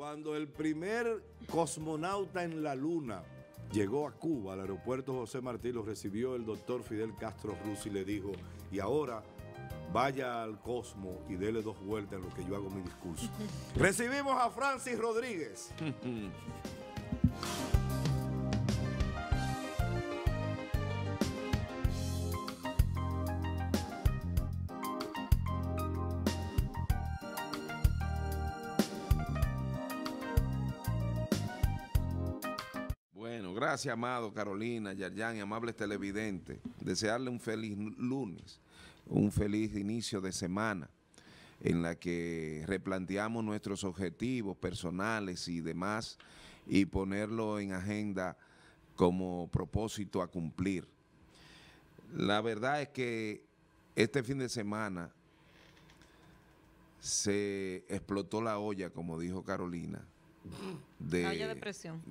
Cuando el primer cosmonauta en la luna llegó a Cuba, al aeropuerto José Martí lo recibió el doctor Fidel Castro Ruz y le dijo, y ahora vaya al cosmo y dele dos vueltas en lo que yo hago mi discurso. Recibimos a Francis Rodríguez. gracias, amado Carolina, Yaryán, y amables televidentes. Desearle un feliz lunes, un feliz inicio de semana en la que replanteamos nuestros objetivos personales y demás y ponerlo en agenda como propósito a cumplir. La verdad es que este fin de semana se explotó la olla, como dijo Carolina de,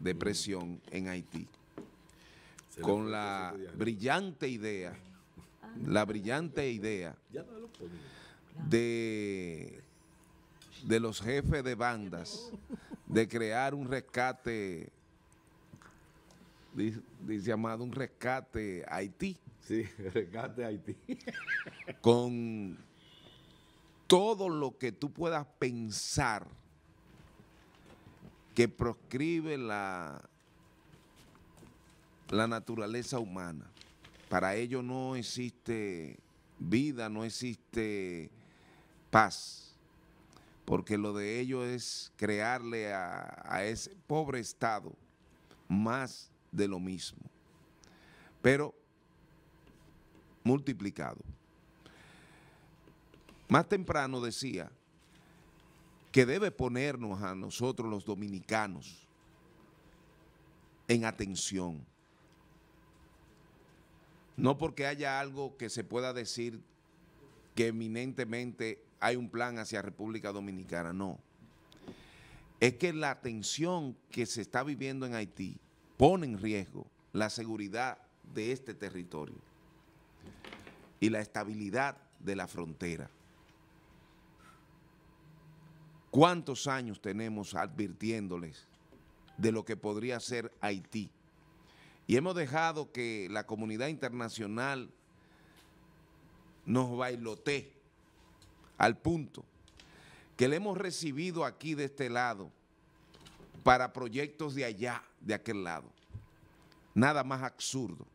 depresión. en Haití, con la brillante idea, la brillante idea de, de los jefes de bandas de crear un rescate Dice, llamado un rescate Haití. Sí, rescate Haití. Con todo lo que tú puedas pensar que proscribe la, la naturaleza humana. Para ello no existe vida, no existe paz, porque lo de ello es crearle a, a ese pobre Estado más de lo mismo, pero multiplicado. Más temprano decía que debe ponernos a nosotros los dominicanos en atención. No porque haya algo que se pueda decir que eminentemente hay un plan hacia República Dominicana, no. Es que la tensión que se está viviendo en Haití pone en riesgo la seguridad de este territorio y la estabilidad de la frontera. ¿Cuántos años tenemos advirtiéndoles de lo que podría ser Haití? Y hemos dejado que la comunidad internacional nos bailotee al punto que le hemos recibido aquí de este lado para proyectos de allá, de aquel lado. Nada más absurdo.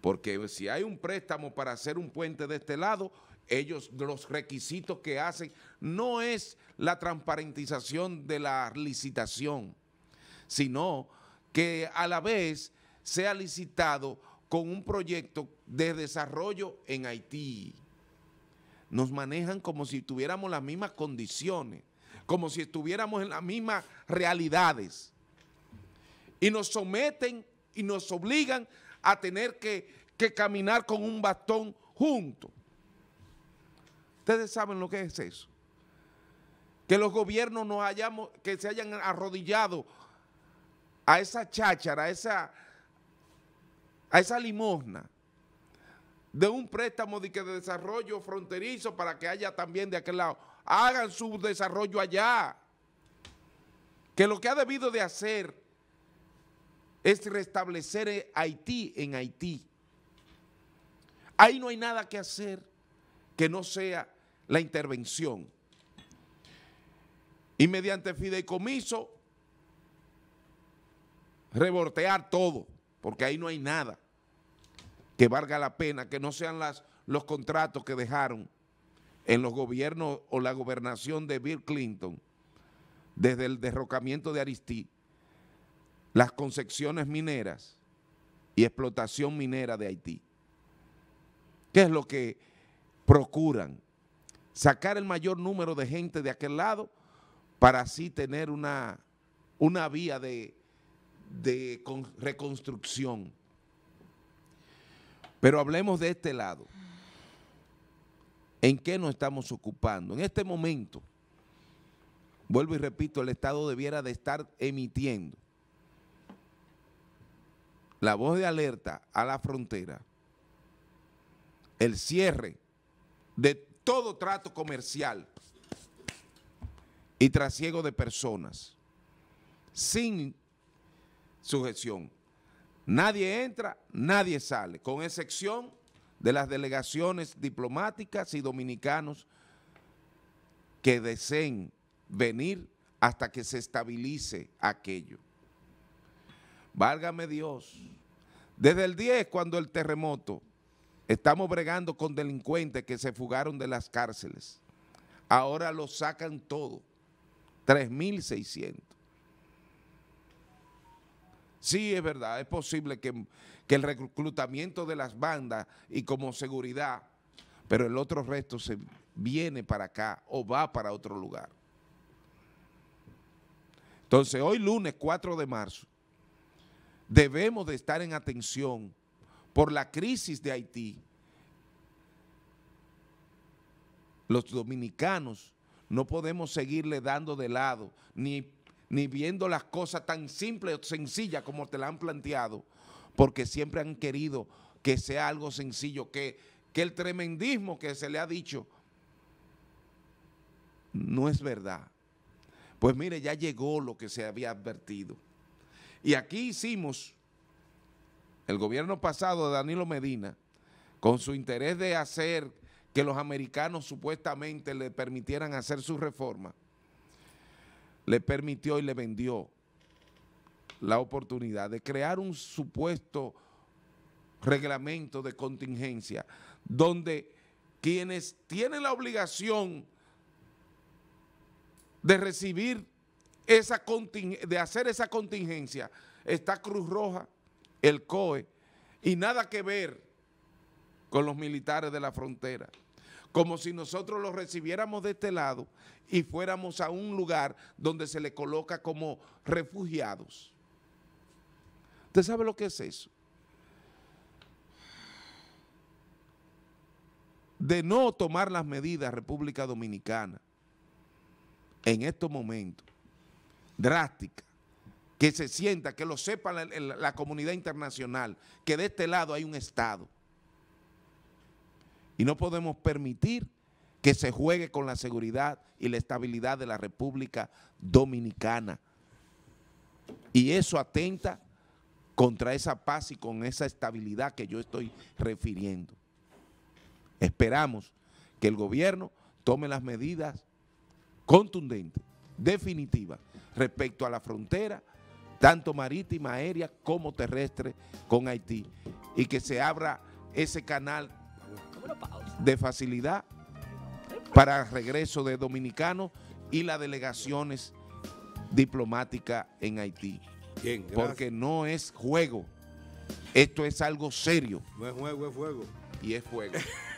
Porque si hay un préstamo para hacer un puente de este lado, ellos los requisitos que hacen no es la transparentización de la licitación, sino que a la vez sea licitado con un proyecto de desarrollo en Haití. Nos manejan como si tuviéramos las mismas condiciones, como si estuviéramos en las mismas realidades. Y nos someten y nos obligan a tener que, que caminar con un bastón junto Ustedes saben lo que es eso. Que los gobiernos hayamos, que se hayan arrodillado a esa cháchara, a esa, a esa limosna de un préstamo de, que de desarrollo fronterizo para que haya también de aquel lado. Hagan su desarrollo allá. Que lo que ha debido de hacer es restablecer Haití en Haití. Ahí no hay nada que hacer que no sea la intervención. Y mediante fideicomiso, revoltear todo, porque ahí no hay nada que valga la pena, que no sean las, los contratos que dejaron en los gobiernos o la gobernación de Bill Clinton, desde el derrocamiento de Aristí, las concepciones mineras y explotación minera de Haití. ¿Qué es lo que procuran sacar el mayor número de gente de aquel lado para así tener una, una vía de, de reconstrucción. Pero hablemos de este lado. ¿En qué nos estamos ocupando? En este momento, vuelvo y repito, el Estado debiera de estar emitiendo la voz de alerta a la frontera, el cierre de todo trato comercial y trasiego de personas sin sujeción. Nadie entra, nadie sale, con excepción de las delegaciones diplomáticas y dominicanos que deseen venir hasta que se estabilice aquello. Válgame Dios. Desde el 10, cuando el terremoto, Estamos bregando con delincuentes que se fugaron de las cárceles. Ahora lo sacan todo, 3.600. Sí, es verdad, es posible que, que, el reclutamiento de las bandas y como seguridad, pero el otro resto se viene para acá o va para otro lugar. Entonces, hoy lunes 4 de marzo, debemos de estar en atención por la crisis de Haití, los dominicanos no podemos seguirle dando de lado ni, ni viendo las cosas tan simples o sencillas como te la han planteado, porque siempre han querido que sea algo sencillo, que, que el tremendismo que se le ha dicho no es verdad. Pues mire, ya llegó lo que se había advertido. Y aquí hicimos el gobierno pasado de Danilo Medina, con su interés de hacer que los americanos supuestamente le permitieran hacer su reforma, le permitió y le vendió la oportunidad de crear un supuesto reglamento de contingencia donde quienes tienen la obligación de recibir esa de hacer esa contingencia está Cruz Roja, el COE, y nada que ver con los militares de la frontera. Como si nosotros los recibiéramos de este lado y fuéramos a un lugar donde se le coloca como refugiados. ¿Usted sabe lo que es eso? De no tomar las medidas República Dominicana en estos momentos drásticas que se sienta, que lo sepa la, comunidad internacional, que de este lado hay un Estado. Y no podemos permitir que se juegue con la seguridad y la estabilidad de la República Dominicana. Y eso atenta contra esa paz y con esa estabilidad que yo estoy refiriendo. Esperamos que el gobierno tome las medidas contundentes, definitivas, respecto a la frontera, tanto marítima, aérea como terrestre con Haití y que se abra ese canal de facilidad para el regreso de dominicanos y las delegaciones diplomáticas en Haití. Porque no es juego, esto es algo serio. No es juego, es fuego. Y es fuego.